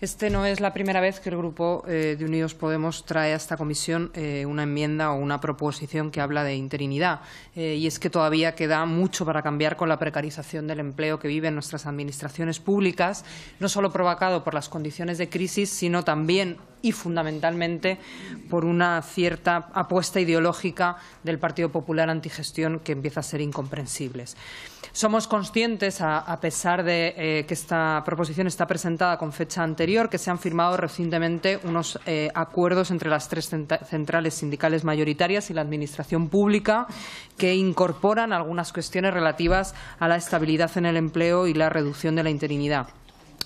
Este no es la primera vez que el Grupo eh, de Unidos Podemos trae a esta comisión eh, una enmienda o una proposición que habla de interinidad. Eh, y es que todavía queda mucho para cambiar con la precarización del empleo que viven nuestras administraciones públicas, no solo provocado por las condiciones de crisis, sino también y fundamentalmente por una cierta apuesta ideológica del Partido Popular antigestión que empieza a ser incomprensibles. Somos conscientes, a, pesar de eh, que esta proposición está presentada con fecha anterior, que se han firmado recientemente unos eh, acuerdos entre las tres centrales sindicales mayoritarias y la Administración Pública que incorporan algunas cuestiones relativas a la estabilidad en el empleo y la reducción de la interinidad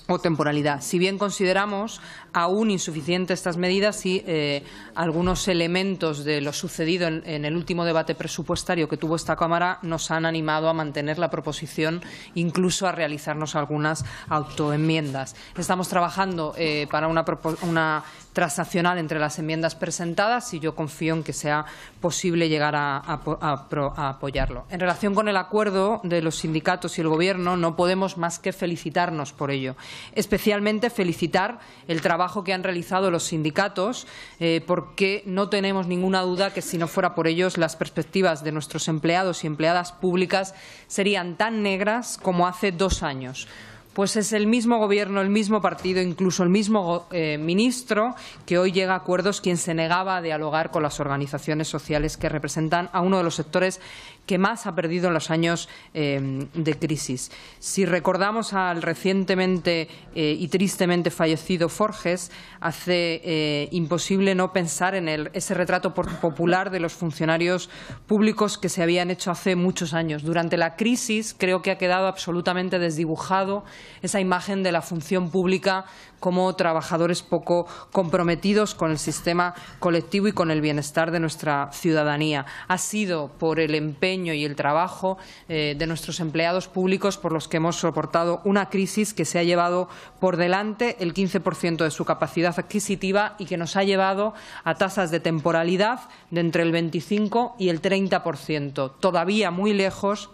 o temporalidad. Si bien consideramos aún insuficientes estas medidas y eh, algunos elementos de lo sucedido en, el último debate presupuestario que tuvo esta Cámara nos han animado a mantener la proposición, incluso a realizarnos algunas autoenmiendas. Estamos trabajando eh, para una, una transaccional entre las enmiendas presentadas y yo confío en que sea posible llegar a, apoyarlo. En relación con el acuerdo de los sindicatos y el Gobierno, no podemos más que felicitarnos por ello. Especialmente felicitar el trabajo que han realizado los sindicatos, eh, porque no tenemos ninguna duda que si no fuera por ellos las perspectivas de nuestros empleados y empleadas públicas serían tan negras como hace dos años pues es el mismo gobierno, el mismo partido, incluso el mismo eh, ministro que hoy llega a acuerdos quien se negaba a dialogar con las organizaciones sociales que representan a uno de los sectores que más ha perdido en los años eh, de crisis. Si recordamos al recientemente eh, y tristemente fallecido Forges, hace imposible no pensar en el, ese retrato popular de los funcionarios públicos que se habían hecho hace muchos años. Durante la crisis creo que ha quedado absolutamente desdibujado esa imagen de la función pública como trabajadores poco comprometidos con el sistema colectivo y con el bienestar de nuestra ciudadanía. Ha sido por el empeño y el trabajo eh, de nuestros empleados públicos por los que hemos soportado una crisis que se ha llevado por delante el 15% de su capacidad adquisitiva y que nos ha llevado a tasas de temporalidad de entre el 25 y el 30%, todavía muy lejos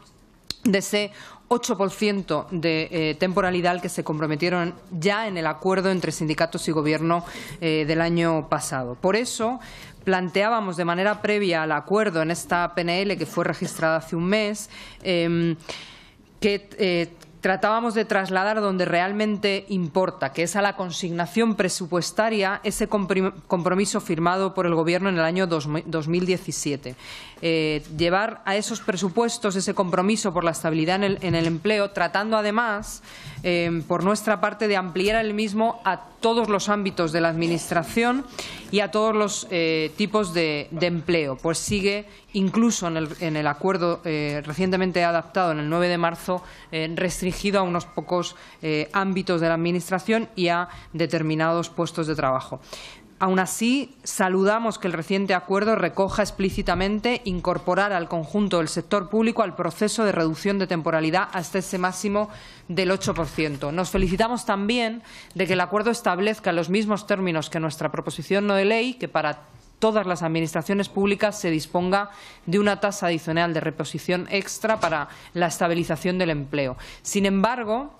de ese 8% de eh, temporalidad que se comprometieron ya en el acuerdo entre sindicatos y gobierno eh, del año pasado. Por eso planteábamos de manera previa al acuerdo en esta PNL que fue registrada hace un mes em, que eh, tratábamos de trasladar donde realmente importa, que es a la consignación presupuestaria, ese compromiso firmado por el Gobierno en el año 2017. Eh, llevar a esos presupuestos ese compromiso por la estabilidad en el, empleo, tratando además, eh, por nuestra parte, de ampliar el mismo a todos los ámbitos de la Administración y a todos los eh, tipos de, empleo, pues sigue incluso en el, en el acuerdo recientemente adaptado en el 9 de marzo restringido dirigido a unos pocos eh, ámbitos de la Administración y a determinados puestos de trabajo. Aun así, saludamos que el reciente acuerdo recoja explícitamente incorporar al conjunto del sector público al proceso de reducción de temporalidad hasta ese máximo del 8%. Nos felicitamos también de que el acuerdo establezca los mismos términos que nuestra proposición no de ley, que para todas las administraciones públicas se disponga de una tasa adicional de reposición extra para la estabilización del empleo. Sin embargo,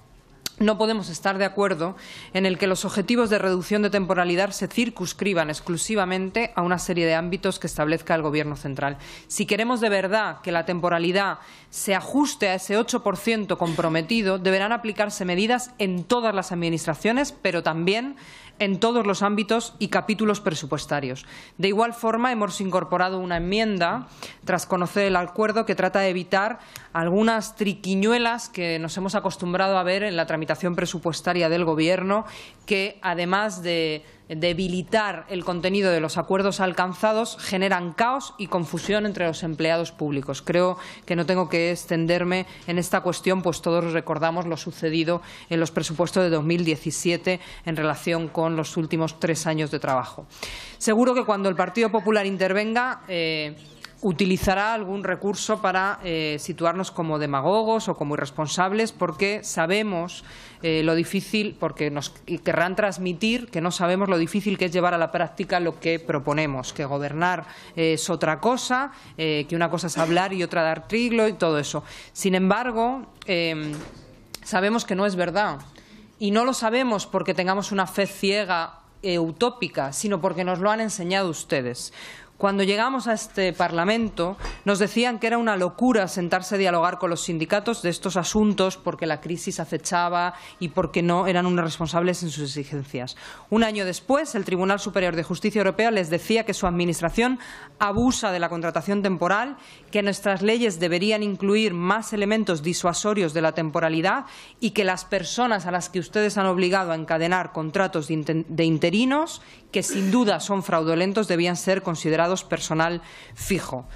no podemos estar de acuerdo en el que los objetivos de reducción de temporalidad se circunscriban exclusivamente a una serie de ámbitos que establezca el Gobierno central. Si queremos de verdad que la temporalidad se ajuste a ese 8% comprometido, deberán aplicarse medidas en todas las administraciones, pero también en todos los ámbitos y capítulos presupuestarios. De igual forma, hemos incorporado una enmienda, tras conocer el acuerdo, que trata de evitar algunas triquiñuelas que nos hemos acostumbrado a ver en la tramitación presupuestaria del Gobierno, que además de debilitar el contenido de los acuerdos alcanzados, generan caos y confusión entre los empleados públicos. Creo que no tengo que extenderme en esta cuestión, pues todos recordamos lo sucedido en los presupuestos de 2017 en relación con los últimos tres años de trabajo. Seguro que cuando el Partido Popular intervenga. Eh, utilizará algún recurso para eh, situarnos como demagogos o como irresponsables porque sabemos eh, lo difícil, porque nos querrán transmitir que no sabemos lo difícil que es llevar a la práctica lo que proponemos, que gobernar es otra cosa, eh, que una cosa es hablar y otra dar trigo y todo eso. Sin embargo, sabemos que no es verdad. Y no lo sabemos porque tengamos una fe ciega utópica, sino porque nos lo han enseñado ustedes. Cuando llegamos a este Parlamento nos decían que era una locura sentarse a dialogar con los sindicatos de estos asuntos porque la crisis acechaba y porque no eran unos responsables en sus exigencias. Un año después, el Tribunal Superior de Justicia Europea les decía que su Administración abusa de la contratación temporal, que nuestras leyes deberían incluir más elementos disuasorios de la temporalidad y que las personas a las que ustedes han obligado a encadenar contratos de interinos, que sin duda son fraudulentos, debían ser consideradas personal fijo.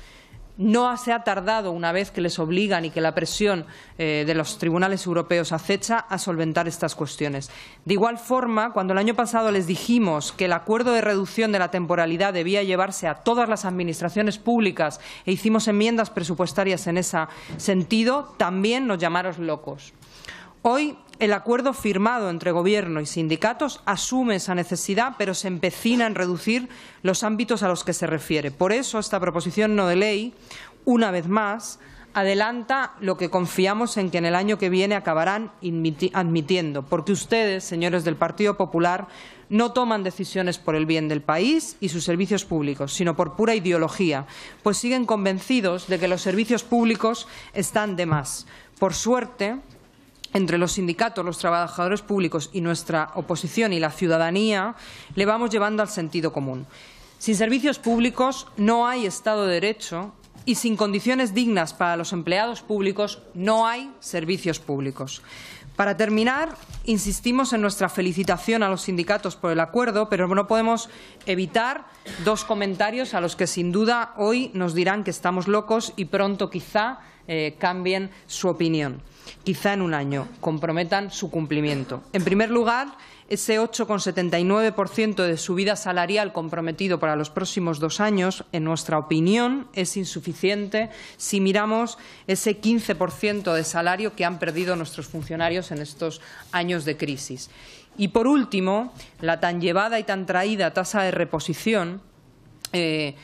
No se ha tardado, una vez que les obligan y que la presión eh, de los tribunales europeos acecha, a solventar estas cuestiones. De igual forma, cuando el año pasado les dijimos que el acuerdo de reducción de la temporalidad debía llevarse a todas las administraciones públicas e hicimos enmiendas presupuestarias en ese sentido, también nos llamaron locos. Hoy el acuerdo firmado entre Gobierno y sindicatos asume esa necesidad, pero se empecina en reducir los ámbitos a los que se refiere. Por eso esta proposición no de ley, una vez más, adelanta lo que confiamos en que en el año que viene acabarán admitiendo, porque ustedes, señores del Partido Popular, no toman decisiones por el bien del país y sus servicios públicos, sino por pura ideología, pues siguen convencidos de que los servicios públicos están de más. Por suerte, entre los sindicatos, los trabajadores públicos y nuestra oposición y la ciudadanía, le vamos llevando al sentido común. Sin servicios públicos no hay Estado de Derecho y sin condiciones dignas para los empleados públicos no hay servicios públicos. Para terminar, Insistimos en nuestra felicitación a los sindicatos por el acuerdo, pero no podemos evitar dos comentarios a los que sin duda hoy nos dirán que estamos locos y pronto quizá eh, cambien su opinión, quizá en un año, comprometan su cumplimiento. En primer lugar, ese 8,79% de subida salarial comprometido para los próximos dos años, en nuestra opinión, es insuficiente si miramos ese 15% de salario que han perdido nuestros funcionarios en estos años de crisis. Y por último, la tan llevada y tan traída tasa de reposición, eh,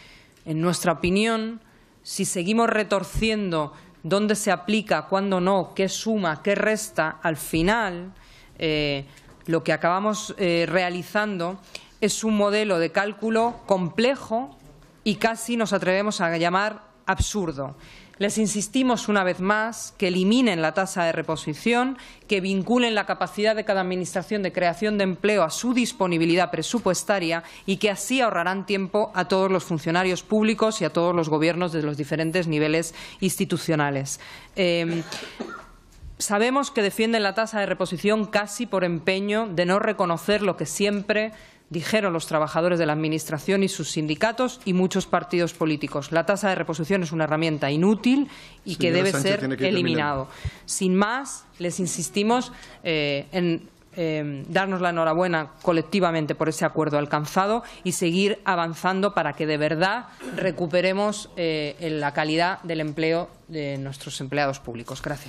en nuestra opinión, si seguimos retorciendo dónde se aplica, cuándo no, qué suma, qué resta, al final eh, lo que acabamos eh, realizando es un modelo de cálculo complejo y casi nos atrevemos a llamar absurdo. Les insistimos una vez más que eliminen la tasa de reposición, que vinculen la capacidad de cada Administración de creación de empleo a su disponibilidad presupuestaria y que así ahorrarán tiempo a todos los funcionarios públicos y a todos los gobiernos de los diferentes niveles institucionales. Eh, Sabemos que defienden la tasa de reposición casi por empeño de no reconocer lo que siempre dijeron los trabajadores de la Administración y sus sindicatos y muchos partidos políticos. La tasa de reposición es una herramienta inútil y que debe ser eliminada. eliminado. Sin más, les insistimos eh, en eh, darnos la enhorabuena colectivamente por ese acuerdo alcanzado y seguir avanzando para que de verdad recuperemos eh, la calidad del empleo de nuestros empleados públicos. Gracias.